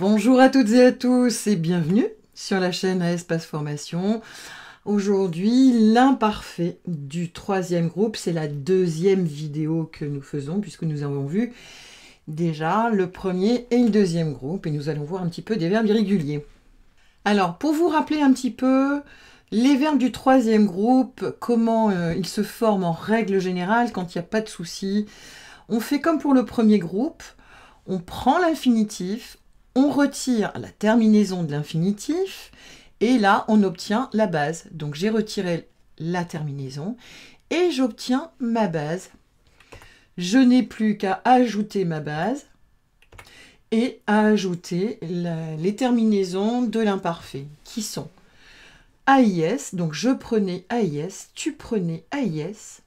Bonjour à toutes et à tous et bienvenue sur la chaîne Espace Formation. Aujourd'hui, l'imparfait du troisième groupe, c'est la deuxième vidéo que nous faisons puisque nous avons vu déjà le premier et le deuxième groupe et nous allons voir un petit peu des verbes irréguliers. Alors, pour vous rappeler un petit peu les verbes du troisième groupe, comment euh, ils se forment en règle générale quand il n'y a pas de souci, on fait comme pour le premier groupe, on prend l'infinitif, on retire la terminaison de l'infinitif et là on obtient la base. Donc j'ai retiré la terminaison et j'obtiens ma base. Je n'ai plus qu'à ajouter ma base et à ajouter les terminaisons de l'imparfait qui sont AIS, donc je prenais AIS, tu prenais AIS,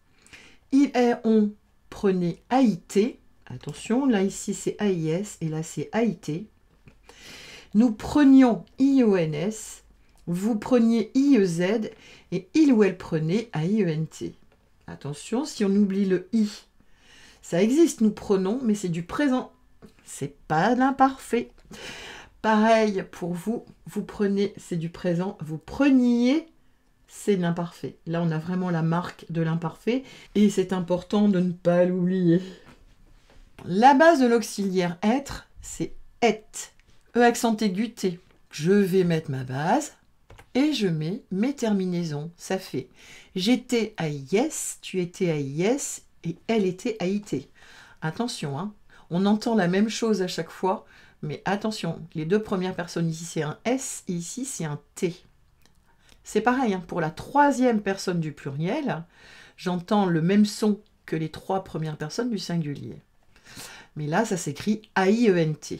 il et on prenait AIT, attention, là ici c'est AIS et là c'est AIT, nous prenions IONS, vous preniez IEZ et il ou elle prenait A-I-E-N-T. Attention, si on oublie le I, ça existe, nous prenons, mais c'est du présent. C'est pas l'imparfait. Pareil pour vous, vous prenez, c'est du présent, vous preniez, c'est l'imparfait. Là, on a vraiment la marque de l'imparfait et c'est important de ne pas l'oublier. La base de l'auxiliaire être, c'est être. E accent aigu T. Je vais mettre ma base et je mets mes terminaisons. Ça fait j'étais à yes, tu étais à yes et elle était à IT. Attention, hein. on entend la même chose à chaque fois, mais attention, les deux premières personnes ici c'est un S et ici c'est un T. C'est pareil, hein. pour la troisième personne du pluriel, j'entends le même son que les trois premières personnes du singulier. Mais là, ça s'écrit E N T.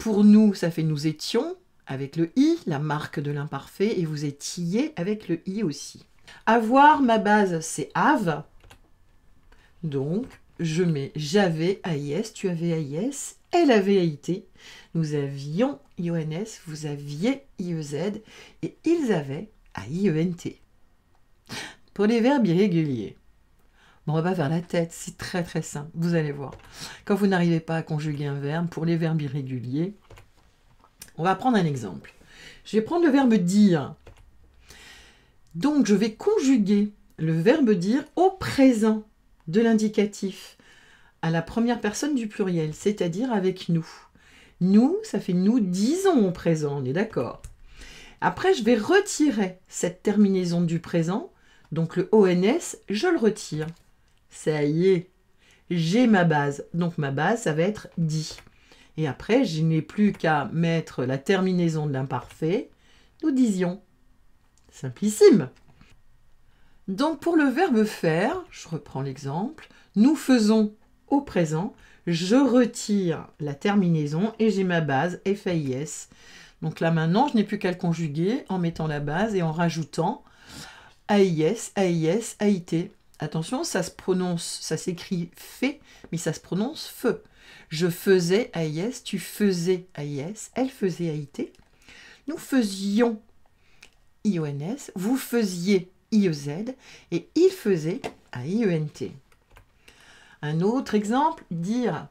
Pour nous, ça fait nous étions avec le i, la marque de l'imparfait, et vous étiez avec le i aussi. Avoir, ma base, c'est have. Donc, je mets j'avais AIS, tu avais AIS, elle avait a-i-t. nous avions IONS, vous aviez IEZ, et ils avaient AIENT. Pour les verbes irréguliers, va pas vers la tête. C'est très très simple, vous allez voir. Quand vous n'arrivez pas à conjuguer un verbe, pour les verbes irréguliers, on va prendre un exemple. Je vais prendre le verbe dire. Donc je vais conjuguer le verbe dire au présent de l'indicatif à la première personne du pluriel, c'est-à-dire avec nous. Nous, ça fait nous disons au présent, on est d'accord. Après, je vais retirer cette terminaison du présent, donc le ONS, je le retire. Ça y est, j'ai ma base. Donc ma base, ça va être dit. Et après, je n'ai plus qu'à mettre la terminaison de l'imparfait. Nous disions. Simplissime. Donc pour le verbe faire, je reprends l'exemple, nous faisons au présent, je retire la terminaison et j'ai ma base ». Donc là maintenant, je n'ai plus qu'à le conjuguer en mettant la base et en rajoutant AIS, AIS, AIT. Attention, ça se prononce, ça s'écrit fait, mais ça se prononce feu. Je faisais AIS, tu faisais AIS, elle faisait AIT. Nous faisions IONS, vous faisiez IEZ et il faisait AIENT. Un autre exemple, dire.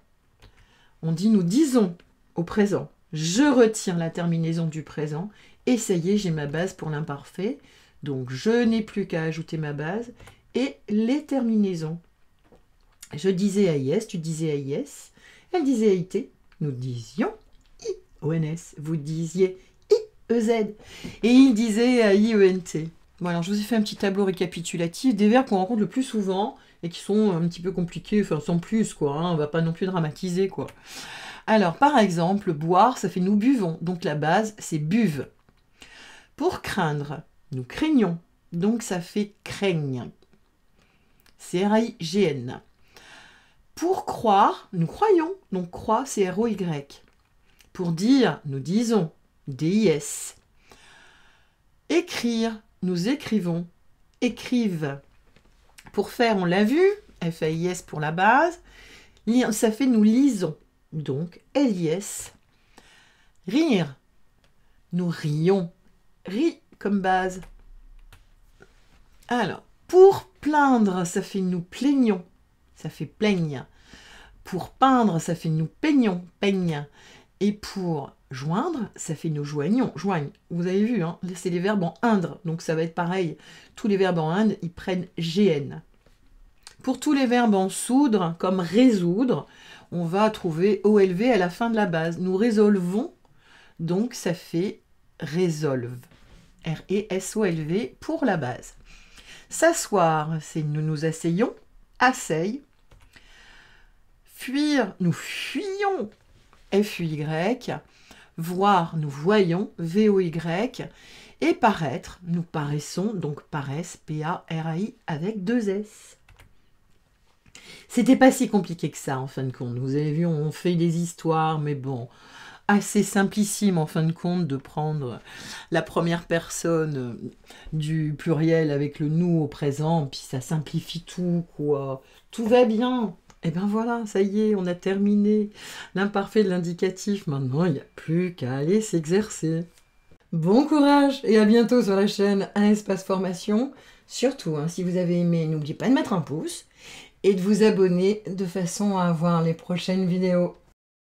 On dit nous disons au présent. Je retiens la terminaison du présent et ça y est, j'ai ma base pour l'imparfait. Donc je n'ai plus qu'à ajouter ma base et les terminaisons. Je disais AIS, tu disais AIS, elle disait AIT, nous disions IONS, vous disiez IEZ, et il disait IENT. Bon, alors je vous ai fait un petit tableau récapitulatif des verbes qu'on rencontre le plus souvent et qui sont un petit peu compliqués, enfin sans plus quoi, On hein. on va pas non plus dramatiser quoi. Alors par exemple, boire, ça fait nous buvons, donc la base c'est buve. Pour craindre, nous craignons, donc ça fait craigne c r g n Pour croire, nous croyons, donc croit, C-R-O-Y. Pour dire, nous disons, D-I-S. Écrire, nous écrivons, Écrive. Pour faire, on l'a vu, F-A-I-S pour la base. Ça fait nous lisons, donc L-I-S. Rire, nous rions, ri comme base. Alors, pour Plaindre, ça fait nous plaignons, ça fait plaigne. Pour peindre, ça fait nous peignons, peigne. Et pour joindre, ça fait nous joignons, joigne. Vous avez vu, hein, c'est les verbes en indre, donc ça va être pareil. Tous les verbes en indre, ils prennent GN. Pour tous les verbes en soudre, comme résoudre, on va trouver OLV à la fin de la base. Nous résolvons, donc ça fait résolve. R-E-S-O-L-V pour la base. S'asseoir, c'est nous nous asseyons, assey, Fuir, nous fuyons, F-U-Y. Voir, nous voyons, V-O-Y. Et paraître, nous paraissons, donc paraissent, P-A-R-A-I, avec deux S. C'était pas si compliqué que ça, en fin de compte. Vous avez vu, on fait des histoires, mais bon, assez simplissime en fin de compte de prendre la première personne euh, du pluriel avec le nous au présent, puis ça simplifie tout, quoi. Tout va bien. Et eh bien voilà, ça y est, on a terminé l'imparfait de l'indicatif. Maintenant, il n'y a plus qu'à aller s'exercer. Bon courage et à bientôt sur la chaîne Un Espace Formation. Surtout, hein, si vous avez aimé, n'oubliez pas de mettre un pouce et de vous abonner de façon à avoir les prochaines vidéos.